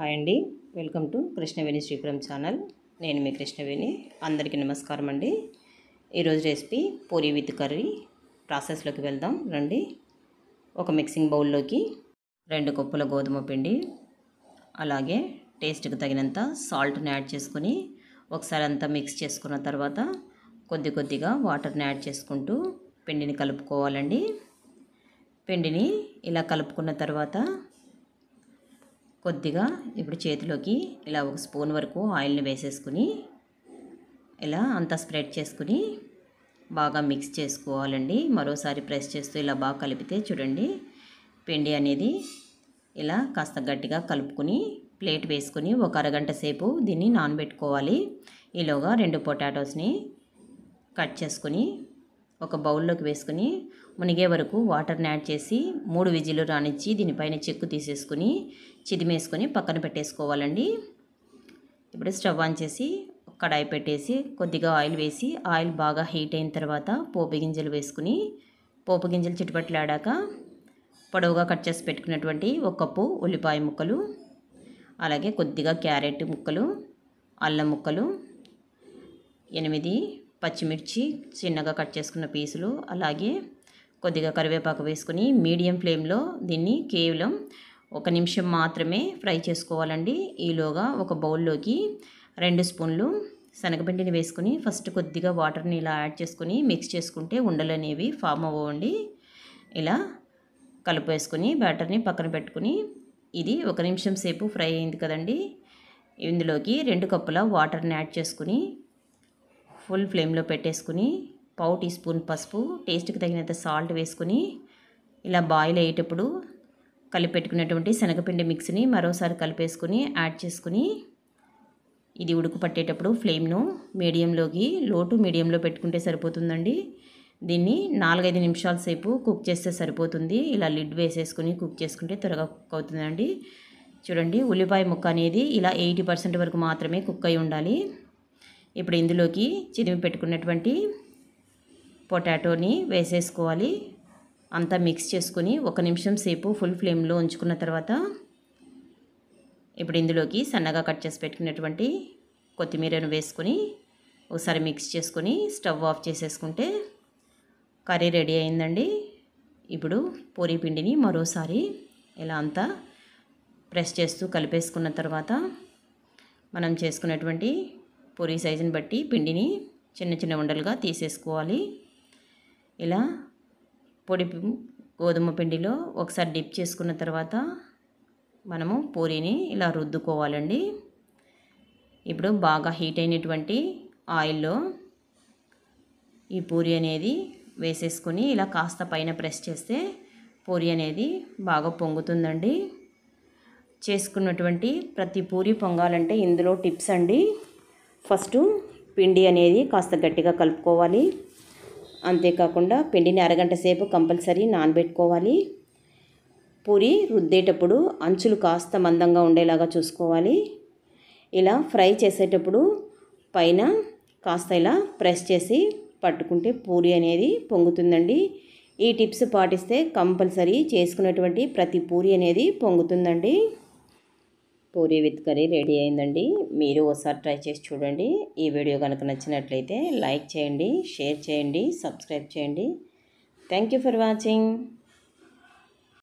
hi అండి welcome to Krishnaveni Sripuram channel నేను మీ కృష్ణవేణి అందరికీ నమస్కారం అండి ఈరోజు రెసిపీ పూరి విత్ కర్రీ ప్రాసెస్లోకి వెళ్దాం రండి ఒక మిక్సింగ్ బౌల్లోకి రెండు కప్పుల గోధుమ పిండి అలాగే టేస్ట్కి తగినంత సాల్ట్ని యాడ్ చేసుకుని ఒకసారి అంతా మిక్స్ చేసుకున్న తర్వాత కొద్ది కొద్దిగా వాటర్ని యాడ్ చేసుకుంటూ పిండిని కలుపుకోవాలండి పిండిని ఇలా కలుపుకున్న తర్వాత కొద్దిగా ఇప్పుడు చేతిలోకి ఇలా ఒక స్పూన్ వరకు ఆయిల్ని వేసేసుకుని ఇలా అంతా స్ప్రెడ్ చేసుకుని బాగా మిక్స్ చేసుకోవాలండి మరోసారి ప్రెస్ చేస్తూ ఇలా బాగా కలిపితే చూడండి పిండి అనేది ఇలా కాస్త గట్టిగా కలుపుకుని ప్లేట్ వేసుకుని ఒక అరగంట సేపు దీన్ని నానబెట్టుకోవాలి ఈలోగా రెండు పొటాటోస్ని కట్ చేసుకుని ఒక బౌల్లోకి వేసుకుని మునిగే వరకు వాటర్ని యాడ్ చేసి మూడు విజిలు రానిచ్చి దీనిపైన చెక్కు తీసేసుకుని చిదిమేసుకొని పక్కన పెట్టేసుకోవాలండి ఇప్పుడు స్టవ్ ఆన్ చేసి కడాయి పెట్టేసి కొద్దిగా ఆయిల్ వేసి ఆయిల్ బాగా హీట్ అయిన తర్వాత పోపు గింజలు వేసుకుని పోపు గింజలు చిటిపట్లాడాక పొడవుగా కట్ చేసి పెట్టుకున్నటువంటి ఒక కప్పు ఉల్లిపాయ ముక్కలు అలాగే కొద్దిగా క్యారెట్ ముక్కలు అల్లం ముక్కలు ఎనిమిది పచ్చిమిర్చి చిన్నగా కట్ చేసుకున్న పీసులు అలాగే కొద్దిగా కరివేపాకు వేసుకుని మీడియం ఫ్లేమ్లో దీన్ని కేవలం ఒక నిమిషం మాత్రమే ఫ్రై చేసుకోవాలండి ఈలోగా ఒక బౌల్లోకి రెండు స్పూన్లు శనగపిండిని వేసుకుని ఫస్ట్ కొద్దిగా వాటర్ని ఇలా యాడ్ చేసుకుని మిక్స్ చేసుకుంటే ఉండలు అనేవి ఫామ్ అవ్వండి ఇలా కలిపేసుకుని బ్యాటర్ని పక్కన పెట్టుకుని ఇది ఒక నిమిషం సేపు ఫ్రై అయింది కదండి ఇందులోకి రెండు కప్పుల వాటర్ని యాడ్ చేసుకుని ఫుల్ ఫ్లేమ్లో పెట్టేసుకుని పావు టీ స్పూన్ పసుపు టేస్ట్కి తగినంత సాల్ట్ వేసుకుని ఇలా బాయిల్ అయ్యేటప్పుడు కలిపెట్టుకున్నటువంటి శనగపిండి మిక్స్ని మరోసారి కలిపేసుకుని యాడ్ చేసుకుని ఇది ఉడుకు పట్టేటప్పుడు ఫ్లేమ్ను మీడియంలోకి లోటు మీడియంలో పెట్టుకుంటే సరిపోతుందండి దీన్ని నాలుగైదు నిమిషాల సేపు కుక్ చేస్తే సరిపోతుంది ఇలా లిడ్ వేసేసుకుని కుక్ చేసుకుంటే త్వరగా కుక్ అవుతుందండి చూడండి ఉల్లిపాయ ముక్క అనేది ఇలా ఎయిటీ పర్సెంట్ వరకు మాత్రమే కుక్ అయి ఉండాలి ఇప్పుడు ఇందులోకి చిరిమి పెట్టుకున్నటువంటి పొటాటోని వేసేసుకోవాలి అంతా మిక్స్ చేసుకుని ఒక నిమిషం సేపు ఫుల్ ఫ్లేమ్లో ఉంచుకున్న తర్వాత ఇప్పుడు ఇందులోకి సన్నగా కట్ చేసి పెట్టుకున్నటువంటి కొత్తిమీరను వేసుకుని ఒకసారి మిక్స్ చేసుకుని స్టవ్ ఆఫ్ చేసేసుకుంటే కర్రీ రెడీ అయిందండి ఇప్పుడు పూరి పిండిని మరోసారి ఇలా అంతా ప్రెస్ చేస్తూ కలిపేసుకున్న తర్వాత మనం చేసుకున్నటువంటి పూరి సైజుని బట్టి పిండిని చిన్న చిన్న ఉండలుగా తీసేసుకోవాలి ఇలా పొడి గోధుమ పిండిలో ఒకసారి డిప్ చేసుకున్న తర్వాత మనము పూరీని ఇలా రుద్దుకోవాలండి ఇప్పుడు బాగా హీట్ అయినటువంటి ఆయిల్లో ఈ పూరి అనేది వేసేసుకొని ఇలా కాస్త పైన ప్రెస్ చేస్తే పూరి అనేది బాగా పొంగుతుందండి చేసుకున్నటువంటి ప్రతి పూరి పొంగాలంటే ఇందులో టిప్స్ అండి ఫస్ట్ పిండి అనేది కాస్త గట్టిగా కలుపుకోవాలి అంతేకాకుండా పిండిని అరగంట సేపు కంపల్సరీ నానబెట్టుకోవాలి పూరి రుద్దేటప్పుడు అంచులు కాస్త మందంగా ఉండేలాగా చూసుకోవాలి ఇలా ఫ్రై చేసేటప్పుడు పైన కాస్త ఇలా ప్రెస్ చేసి పట్టుకుంటే పూరి అనేది పొంగుతుందండి ఈ టిప్స్ పాటిస్తే కంపల్సరీ చేసుకునేటువంటి ప్రతి పూరి అనేది పొంగుతుందండి పూరి విత్ కర్రీ రెడీ అయిందండి మీరు ఒకసారి ట్రై చేసి చూడండి ఈ వీడియో కనుక నచ్చినట్లయితే లైక్ చేయండి షేర్ చేయండి సబ్స్క్రైబ్ చేయండి థ్యాంక్ ఫర్ వాచింగ్